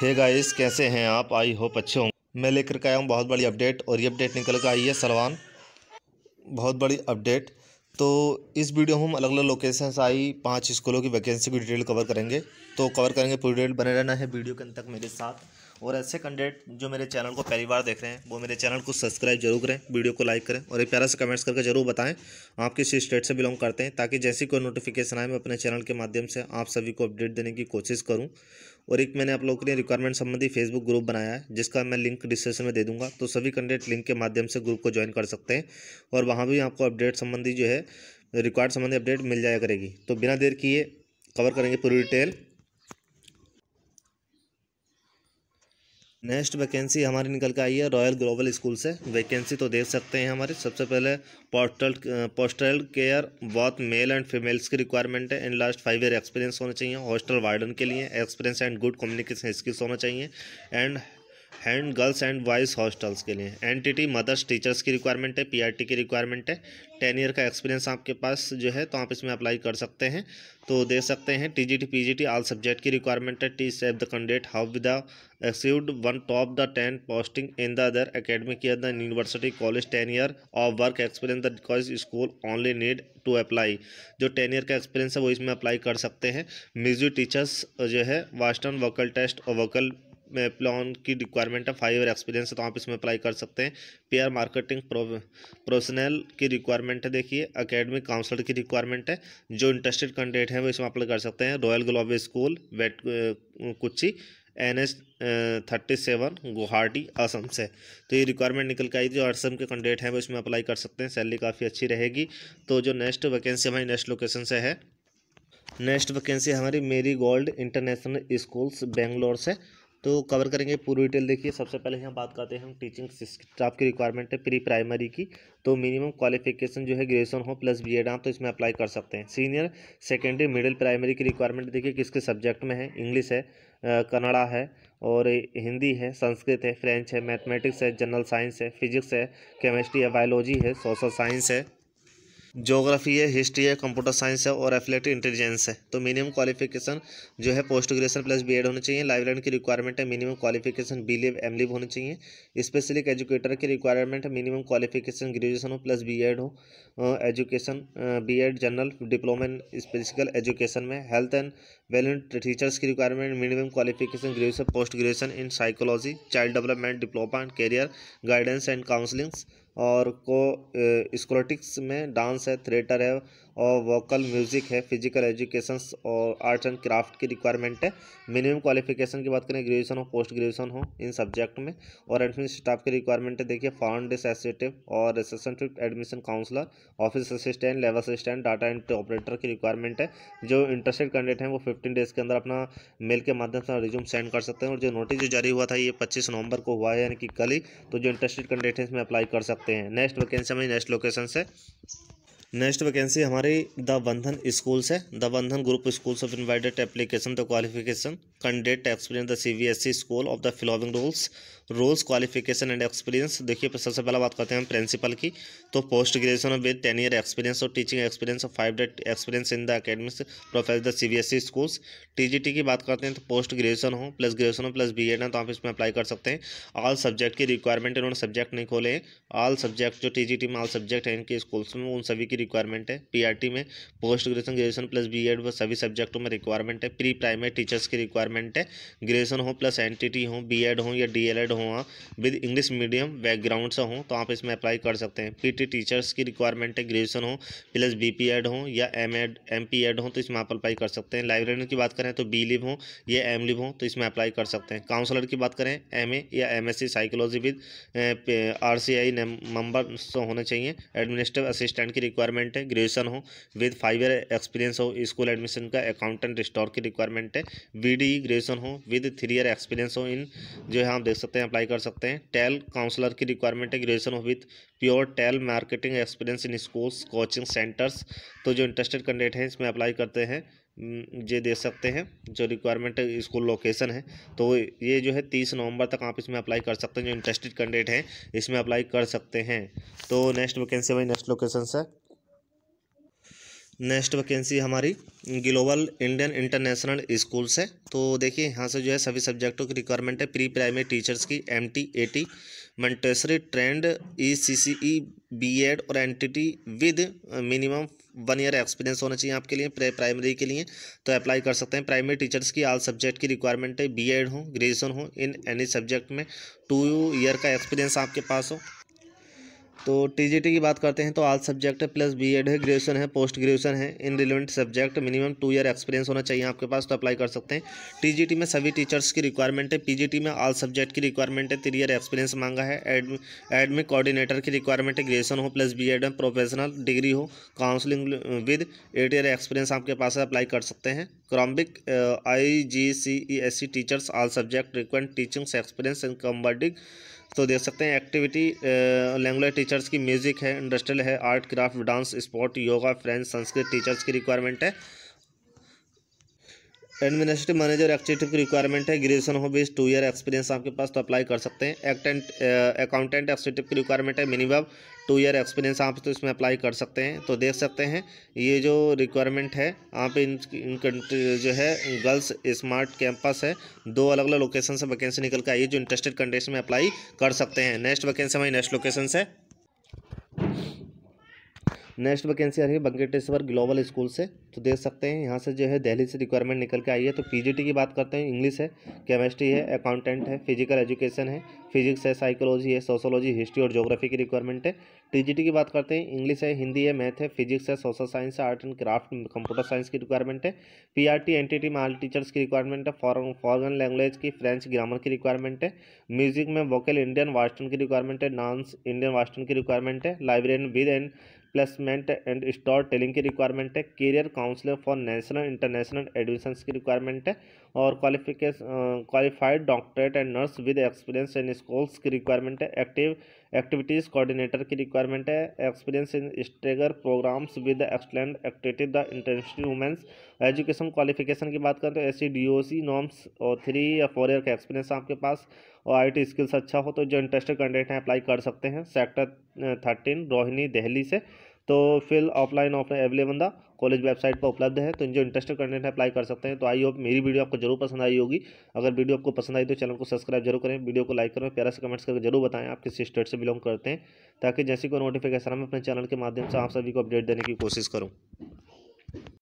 hey guys कैसे हैं आप आई होप अच्छे होंगे मैं लेकर के आया हूँ बहुत बड़ी अपडेट और ये अपडेट निकल कर आई है सलवान बहुत बड़ी अपडेट तो इस वीडियो में हम अलग अलग लोकेशन से आई पाँच स्कूलों की वैकेंसी की डिटेल कवर करेंगे तो कवर करेंगे पूरी डिटेल बने रहना है वीडियो के अंत तक मेरे साथ और ऐसे कंटेंट जो मेरे चैनल को पहली बार देख रहे हैं वो मेरे चैनल को सब्सक्राइब जरूर करें वीडियो को लाइक करें और एक प्यारा से कमेंट्स करके जरूर बताएं आप किस स्टेट से बिलोंग करते हैं ताकि जैसी कोई नोटिफिकेशन आए मैं अपने चैनल के माध्यम से आप सभी को अपडेट देने की कोशिश करूँ और एक मैंने आप लोगों के लिए रिक्वायरमेंट संबंधी फेसबुक ग्रुप बनाया है जिसका मैं लिंक डिस्क्रिप्शन में दे दूंगा तो सभी कंटेंट लिंक के माध्यम से ग्रुप को ज्वाइन कर सकते हैं और वहाँ भी आपको अपडेट संबंधी जो है रिक्वायर्ड संबंधी अपडेट मिल जाया करेगी तो बिना देर किए कवर करेंगे पूरी डिटेल नेक्स्ट वैकेंसी हमारी निकल के आई है रॉयल ग्लोबल स्कूल से वैकेंसी तो देख सकते हैं हमारे सबसे पहले पोस्टल पोस्टल केयर बहुत मेल एंड फीमेल्स की रिक्वायरमेंट है and last five year experience होना चाहिए हॉस्टल वार्डन के लिए experience and good communication skills होना चाहिए and and girls and boys hostels के लिए एनटीटी मदर्स टीचर्स की रिक्वायरमेंट है पीआरटी की रिक्वायरमेंट है टेन ईयर का एक्सपीरियंस आपके पास जो है तो आप इसमें अप्लाई कर सकते हैं तो देख सकते हैं टीजीटी पीजीटी ऑल सब्जेक्ट की रिक्वायरमेंट है T save the candidate how with achieved one top the ten posting in the other academic year the university college ten year of work experience because school only need to apply जो ten year का experience है वो इसमें apply कर सकते हैं music teachers जो है वास्टर्न वोकल टेस्ट और वोकल प्लान की रिक्वायरमेंट है फाइव ईयर एक्सपीरियंस है तो आप इसमें अप्लाई कर सकते हैं पेयर मार्केटिंग प्रोफेशनल की रिक्वायरमेंट है देखिए अकेडमिक काउंसलर की रिक्वायरमेंट है जो इंटरेस्टेड कैंडिडेट हैं वो इसमें अप्लाई कर सकते हैं Royal Global School Betkuchi N S thirty seven Guwahati Assam से तो ये रिक्वायरमेंट निकल के आई थी और असम के कैंडिडेट हैं वो इसमें अप्लाई कर सकते हैं सैलरी काफ़ी अच्छी रहेगी तो जो नेक्स्ट वैकेंसी हमारी नेक्स्ट लोकेशन से है नेक्स्ट वैकेंसी हमारी मेरी गोल्ड इंटरनेशनल स्कूल्स बेंगलोर से तो कवर करेंगे पूरी डिटेल देखिए सबसे पहले हम बात करते हैं हम टीचिंग स्टाफ की रिक्वायरमेंट है प्री प्राइमरी की तो मिनिमम क्वालिफिकेशन जो है ग्रेजुएशन हो प्लस बी एड आप तो इसमें अप्लाई कर सकते हैं सीनियर सेकेंडरी मिडिल प्राइमरी की रिक्वायरमेंट देखिए किसके सब्जेक्ट में है इंग्लिश है कन्नड़ा है और हिंदी है संस्कृत है फ्रेंच है मैथमेटिक्स है जनरल साइंस है फिजिक्स है केमिस्ट्री है बायोलॉजी है सोशल साइंस है जोग्राफी है हिस्ट्री है कंप्यूटर साइंस है और एफलेटिव इंटेलिजेंस है तो मिनिमम क्वालिफिकेशन जो है पोस्ट ग्रेजुएशन प्लस बी होना चाहिए लाइन की रिक्वायरमेंट है minimum qualification B Lib M Lib होनी चाहिए स्पेशली एजुकेटर की रिक्वायरमेंट है मिनिमम क्वालिफिकेशन ग्रेजुएशन हो प्लस बी हो education B Ed general diploma in special education में हेल्थ एंड वेलेंट टीचर्स की requirement minimum qualification graduation post graduation in psychology child development diploma and career guidance and counsellings और co scholastics में dance है theatre है और vocal music है physical education और arts and craft की requirement है मिनिमम क्वालिफिकेशन की बात करें ग्रेजुएशन हो पोस्ट ग्रेजुएशन हो इन सब्जेक्ट में और एडमिशन स्टाफ की रिक्वायरमेंट है देखिए फॉरन एसोसिएटिव और assistant admission counsellor office assistant labour assistant data entry operator की रिक्वायरमेंट है जो इंटरेस्टेड कैंडिडेट हैं वो फिफ्टीन डेज़ के अंदर अपना मेल के माध्यम से रिज्यूम सेंड कर सकते हैं और जो नोटिस जो जारी हुआ था ये पच्चीस नवंबर को हुआ है यानी कि कल ही तो जो इंटरेस्टेड कैंडिडेट हैं इसमें अप्लाई कर सकते सकते हैं नेक्स्ट वैकेंसी हमारी नेक्स्ट लोकेशन से नेक्स्ट वैकेंसी हमारी द बंधन स्कूल से the Bandhan group school of invited application the qualification C B S E school of the following rules rules qualification and experience देखिए सबसे पहला बात करते हैं हम प्रिंसिपल की तो post graduation with ten year experience और टीचिंग एक्सपीरियंस और five date experience in the academics professor the C schools T की बात करते हैं तो पोस्ट ग्रेजुएशन हो प्लस ग्रेजुएशन हो प्लस बी एड तो आप इसमें अप्लाई कर सकते हैं ऑल सब्जेक्ट की रिक्वायरमेंट इन्होंने सब्जेक्ट नहीं खोले हैं ऑल सब्जेक्ट जो टी में ऑल सब्जेक्ट है इनके स्कूल्स में उन सभी की रिक्वायरमेंट है पी में post graduation graduation plus B Ed सभी सब्जेक्टों में रिक्वायरमेंट है प्री प्राइमरी टीचर्स की रिक्वायरमेंट रिक्वायरमेंट है ग्रेजुएसन हो प्लस एन टी टी हो एड हो या डी एल एड हो विद इंग्लिश मीडियम बैकग्राउंड से हो तो आप इसमें अप्लाई कर सकते हैं टी टीचर्स की रिक्वायरमेंट है ग्रेजुएसन हो प्लस एड हो या M Ed M P Ed हो तो इसमें आप अप्लाई कर सकते हैं लाइब्रेरियन की बात करें तो बी लिव हो या एम लिव हो तो इसमें अप्लाई कर सकते हैं काउंसलर की बात करें एम ए या M S psychology with R C I से होने चाहिए एडमिनिस्ट्रेटिव असिस्टेंट की रिक्वायरमेंट है ग्रेजुएसन हो विद फाइव ईयर एक्सपीरियंस हो स्कूल एडमिशन का अकाउंटेंट स्टोर की रिक्वायरमेंट है वी डी ग्रेजुएसन हो विद थ्री ईयर एक्सपीरियंस हो इन जो है आप देख सकते हैं अप्लाई कर सकते हैं टेल काउंसलर की रिक्वायरमेंट है ग्रेजुएसन हो with pure telemarketing experience in schools coaching centres तो जो इंटरेस्टेड कैंडिडेट हैं इसमें अप्लाई करते हैं ये दे सकते हैं जो रिक्वायरमेंट स्कूल लोकेशन है तो ये जो है तीस नवंबर तक आप इसमें अप्लाई कर सकते हैं जो इंटरेस्टेड कैंडिडेट हैं इसमें अप्लाई कर सकते हैं तो नेक्स्ट वैकेंसी हमारी नेक्स्ट लोकेशन से नेक्स्ट वैकेंसी हमारी ग्लोबल इंडियन इंटरनेशनल स्कूल से तो देखिए यहाँ से जो है सभी सब्जेक्टों की रिक्वायरमेंट है प्री प्राइमरी टीचर्स की M T A T Montessori trained E C C E B Ed और N T T with minimum one year experience होना चाहिए आपके लिए प्रे प्राइमरी के लिए तो अप्लाई कर सकते हैं प्राइमरी टीचर्स की आल सब्जेक्ट की रिक्वायरमेंट है बी एड हो ग्रेजुएसन हो इन एनी सब्जेक्ट में टू ईयर का एक्सपीरियंस आपके पास हो तो टीजीटी की बात करते हैं तो आल सब्जेक्ट है प्लस बीएड है ग्रेजुएशन है पोस्ट ग्रेजुएशन है in relevant subject minimum two year experience होना चाहिए आपके पास तो अप्लाई कर सकते हैं टीजीटी में सभी टीचर्स की रिक्वायरमेंट है पीजीटी में आल सब्जेक्ट की रिक्वायरमेंट है थ्री ईयर एक्सपीरियंस मांगा है एडमिक एडमिट कोऑर्डिनेटर की रिक्वायरमेंट है ग्रेजुएशन हो plus B Ed professional degree हो counselling with eight year experience आपके पास है अप्लाई कर सकते हैं क्रॉम्बिक I G C E S C teachers all subject रिक्वेंट टीचिंग्स एक्सपीरियंस इन कम्बर्डिंग तो देख सकते हैं एक्टिविटी लैंग्वेज टीचर टीचर्स की म्यूज़िक है इंडस्ट्रियल है art craft dance sport yoga French Sanskrit teachers की रिक्वायरमेंट है एडमिनिस्ट्रेटिव मैनेजर एक्जीक्यूटिव की रिक्वायरमेंट है ग्रेजुएशन हो बेस टू ईयर एक्सपीरियंस आपके पास तो अप्लाई कर सकते हैं एक्टेंट अकाउंटेंट एक्जीक्यूटिव की रिक्वायरमेंट है मिनिमम टू ईयर एक्सपीरियंस आप तो इसमें अप्लाई कर सकते हैं तो देख सकते हैं ये जो रिक्वायरमेंट है आप इन, इन, इन जो है गर्ल्स स्मार्ट कैंपस है दो अलग अलग लोकेशन से वैकेंसी निकल कर आई है जो इंटरेस्टेड कंडीशन में अप्लाई कर सकते हैं नेक्स्ट वैकेंसी हमारी नेक्स्ट लोकेशन से नेक्स्ट वैकेंसी आ रही है बंकेटेश्वर ग्लोबल स्कूल से तो देख सकते हैं यहाँ से जो है दिल्ली से रिक्वायरमेंट निकल के आई है तो पीजीटी की बात करते हैं इंग्लिश है केमिस्ट्री है अकाउंटेंट है फिजिकल एजुकेशन है फिजिक्स है साइकोलॉजी है सोशोलॉजी हिस्ट्री और जोग्राफी की रिक्वायरमेंट है टी की बात करते हैं इंग्लिश है हिंदी है मैथ है फिजिक्स है सोशल साइंस है art and craft computer science की रिक्वायरमेंट है P R T N T T में आल टीचर्स की रिक्वायरमेंट है फॉरन फॉरन लैंग्वेज की फ्रेंच ग्रामर की रिक्वायरमेंट है म्यूजिक में वोकल इंडियन वास्टर्न की रिक्वायरमेंट है डांस इंडियन वास्टर्न की रिक्वायरमेंट है librarian with and placement and storytelling की रिक्वायरमेंट है career counsellor for national international admission की रिक्वायरमेंट है और qualification qualified doctorate and nurse with experience in schools की रिक्वायरमेंट है एक्टिव एक्टिविटीज़ कोऑर्डिनेटर की रिक्वायरमेंट है एक्सपीरियंस इन स्टेगर programmes with excellent activity the international women's education qualification की बात करें तो ऐसी डी ओ सी नॉम्स और थ्री या फोर ईयर का एक्सपीरियंस आपके पास और आई टी स्किल्स अच्छा हो तो जो इंटरेस्टेड कैंडिडेट हैं अप्लाई कर सकते हैं sector thirteen uh, Rohini Delhi से तो fill offline offline available the college website पर उपलब्ध है तो जो इंटरेस्टेड कैंडिडेट है अप्लाई कर सकते हैं तो आई होप मेरी वीडियो आपको जरूर पसंद आई होगी अगर वीडियो आपको पसंद आई तो चैनल को सब्सक्राइब जरूर करें वीडियो को लाइक करें प्यारा से कमेंट्स करके जरूर बताएं आप किस स्टेट से बिलोंग करते हैं ताकि जैसे कोई नोटिफिकेशन हम अपने चैनल के माध्यम से आप सभी को अपडेट देने की कोशिश करूँ